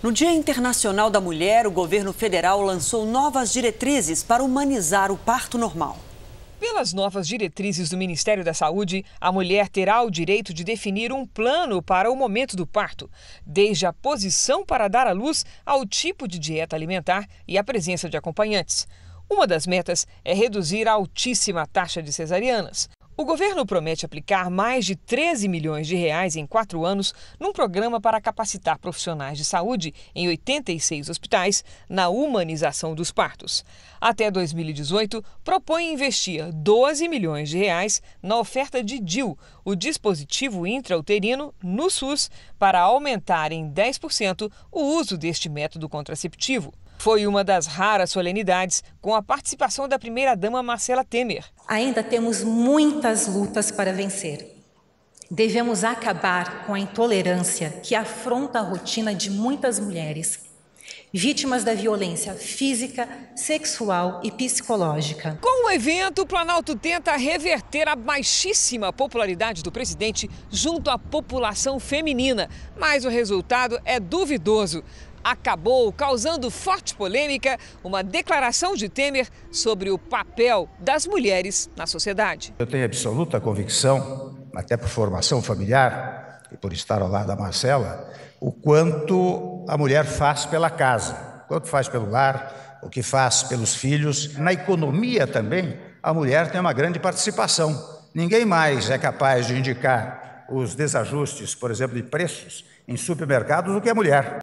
No Dia Internacional da Mulher, o governo federal lançou novas diretrizes para humanizar o parto normal. Pelas novas diretrizes do Ministério da Saúde, a mulher terá o direito de definir um plano para o momento do parto, desde a posição para dar à luz ao tipo de dieta alimentar e a presença de acompanhantes. Uma das metas é reduzir a altíssima taxa de cesarianas. O governo promete aplicar mais de 13 milhões de reais em quatro anos num programa para capacitar profissionais de saúde em 86 hospitais na humanização dos partos. Até 2018, propõe investir 12 milhões de reais na oferta de DIL, o dispositivo intrauterino, no SUS, para aumentar em 10% o uso deste método contraceptivo. Foi uma das raras solenidades com a participação da primeira-dama Marcela Temer. Ainda temos muitas lutas para vencer. Devemos acabar com a intolerância que afronta a rotina de muitas mulheres vítimas da violência física, sexual e psicológica. Com o evento, o Planalto tenta reverter a baixíssima popularidade do presidente junto à população feminina, mas o resultado é duvidoso acabou causando forte polêmica uma declaração de Temer sobre o papel das mulheres na sociedade. Eu tenho absoluta convicção, até por formação familiar e por estar ao lado da Marcela, o quanto a mulher faz pela casa, o quanto faz pelo lar, o que faz pelos filhos. Na economia também, a mulher tem uma grande participação. Ninguém mais é capaz de indicar os desajustes, por exemplo, de preços em supermercados do que a mulher.